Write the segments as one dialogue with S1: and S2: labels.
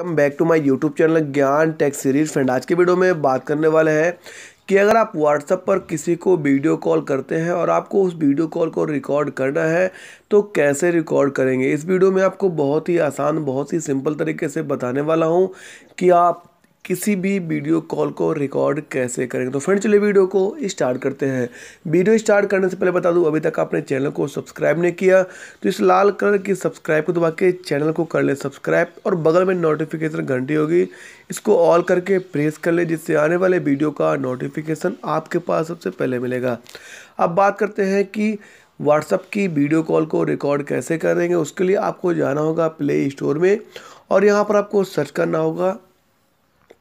S1: welcome back to my YouTube channel Gyan tech series friend आज के video में बात करने वाले हैं कि अगर आप व्हाट्सअप पर किसी को वीडियो कॉल करते हैं और आपको उस वीडियो कॉल को रिकॉर्ड करना है तो कैसे रिकॉर्ड करेंगे इस वीडियो में आपको बहुत ही आसान बहुत ही सिंपल तरीके से बताने वाला हूँ कि आप किसी भी वीडियो कॉल को रिकॉर्ड कैसे करेंगे तो फ्रेंड चलिए वीडियो को स्टार्ट करते हैं वीडियो स्टार्ट करने से पहले बता दूं अभी तक आपने चैनल को सब्सक्राइब नहीं किया तो इस लाल कलर की सब्सक्राइब को दबा के चैनल को कर ले सब्सक्राइब और बगल में नोटिफिकेशन घंटी होगी इसको ऑल करके प्रेस कर ले जिससे आने वाले वीडियो का नोटिफिकेशन आपके पास सबसे पहले मिलेगा अब बात करते हैं कि व्हाट्सअप की वीडियो कॉल को रिकॉर्ड कैसे करेंगे उसके लिए आपको जाना होगा प्ले स्टोर में और यहाँ पर आपको सर्च करना होगा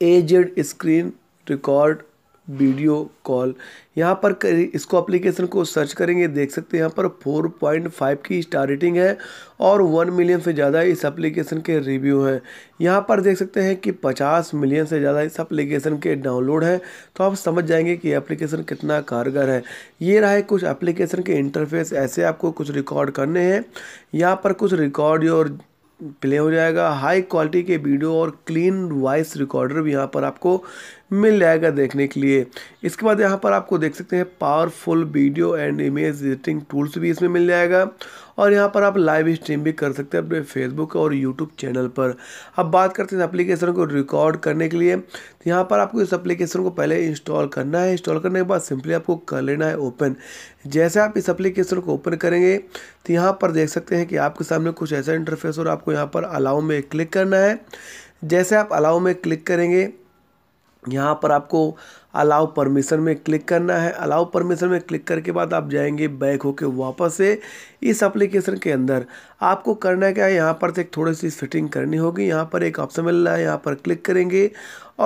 S1: AZ screen record video call यहाँ पर इसको एप्लीकेशन को सर्च करेंगे देख सकते हैं यहाँ पर 4.5 की स्टार रेटिंग है और 1 मिलियन से ज़्यादा इस एप्लीकेशन के रिव्यू हैं यहाँ पर देख सकते हैं कि 50 मिलियन से ज़्यादा इस एप्लीकेशन के डाउनलोड हैं तो आप समझ जाएंगे कि एप्लीकेशन कितना कारगर है ये रहा है कुछ एप्लीकेशन के इंटरफेस ऐसे आपको कुछ रिकॉर्ड करने हैं यहाँ पर कुछ रिकॉर्ड योर प्ले हो जाएगा हाई क्वालिटी के वीडियो और क्लीन वॉइस रिकॉर्डर भी यहाँ पर आपको मिल जाएगा देखने के लिए इसके बाद यहाँ पर आपको देख सकते हैं powerful video and image editing tools भी इसमें मिल जाएगा और यहाँ पर आप लाइव स्ट्रीम भी कर सकते हैं अपने फेसबुक और यूट्यूब चैनल पर अब बात करते हैं एप्लीकेशन को रिकॉर्ड करने के लिए तो यहाँ पर आपको इस एप्लीकेशन को पहले इंस्टॉल करना है इंस्टॉल करने के बाद सिंपली आपको कर लेना है ओपन जैसे आप इस एप्लीकेशन को ओपन करेंगे तो यहाँ पर देख सकते हैं कि आपके सामने कुछ ऐसा इंटरफेस और आपको यहाँ पर अलाउ में क्लिक करना है जैसे आप अलाउ में क्लिक करेंगे यहाँ पर आपको अलाउ परमिशन में क्लिक करना है अलाउ परमिशन में क्लिक करके बाद आप जाएंगे बैक होके वापस से इस एप्लीकेशन के अंदर आपको करना क्या है यहाँ पर से थोड़ी सी फिटिंग करनी होगी यहाँ पर एक ऑप्शन मिल रहा है यहाँ पर क्लिक करेंगे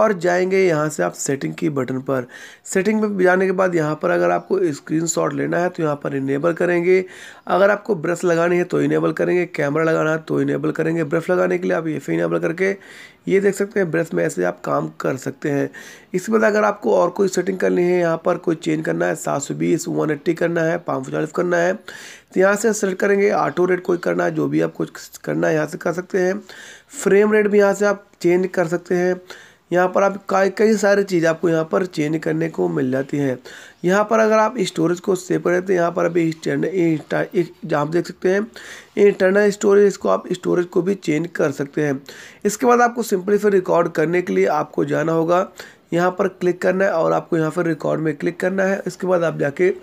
S1: और जाएंगे यहाँ से आप सेटिंग की बटन पर सेटिंग में जाने के बाद यहाँ पर अगर आपको स्क्रीनशॉट लेना है तो यहाँ पर इनेबल करेंगे अगर आपको ब्रश लगानी है तो इनेबल करेंगे कैमरा लगाना है तो इनेबल करेंगे ब्रश लगाने के लिए आप ये फिर इनेबल करके ये देख सकते हैं ब्रश में ऐसे आप काम कर सकते हैं इसके बाद अगर आपको और कोई सेटिंग करनी है यहाँ पर कोई चेंज करना है सात सौ बीस वन एट्टी करना है पाँच सौ करना है तो यहाँ से सेलेक्ट करेंगे ऑटो रेट कोई करना है जो भी आपको करना है यहाँ से कर सकते हैं फ्रेम रेट भी यहाँ से आप चेंज कर सकते हैं यहाँ पर आप कई सारी चीज़ आपको यहाँ पर चेंज करने को मिल जाती है यहाँ पर अगर आप स्टोरेज को सेव करें तो यहाँ पर अभी जहाँ देख सकते हैं इंटरनल स्टोरेज इसको आप स्टोरेज को भी चेंज कर सकते हैं इसके बाद आपको सिंपली फिर रिकॉर्ड करने के लिए आपको जाना होगा यहाँ पर क्लिक करना है और आपको यहाँ पर रिकॉर्ड में क्लिक करना है इसके बाद आप जाके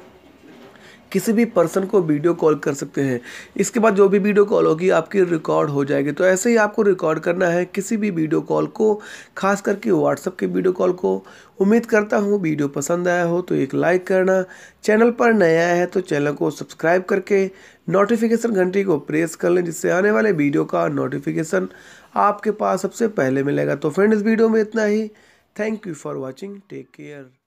S1: किसी भी पर्सन को वीडियो कॉल कर सकते हैं इसके बाद जो भी वीडियो कॉल होगी आपकी रिकॉर्ड हो जाएगी तो ऐसे ही आपको रिकॉर्ड करना है किसी भी वीडियो कॉल को खास करके व्हाट्सअप के वीडियो कॉल को उम्मीद करता हूँ वीडियो पसंद आया हो तो एक लाइक करना चैनल पर नया है तो चैनल को सब्सक्राइब करके नोटिफिकेशन घंटी को प्रेस कर लें जिससे आने वाले वीडियो का नोटिफिकेशन आपके पास सबसे पहले मिलेगा तो फ्रेंड इस वीडियो में इतना ही thank you for watching take care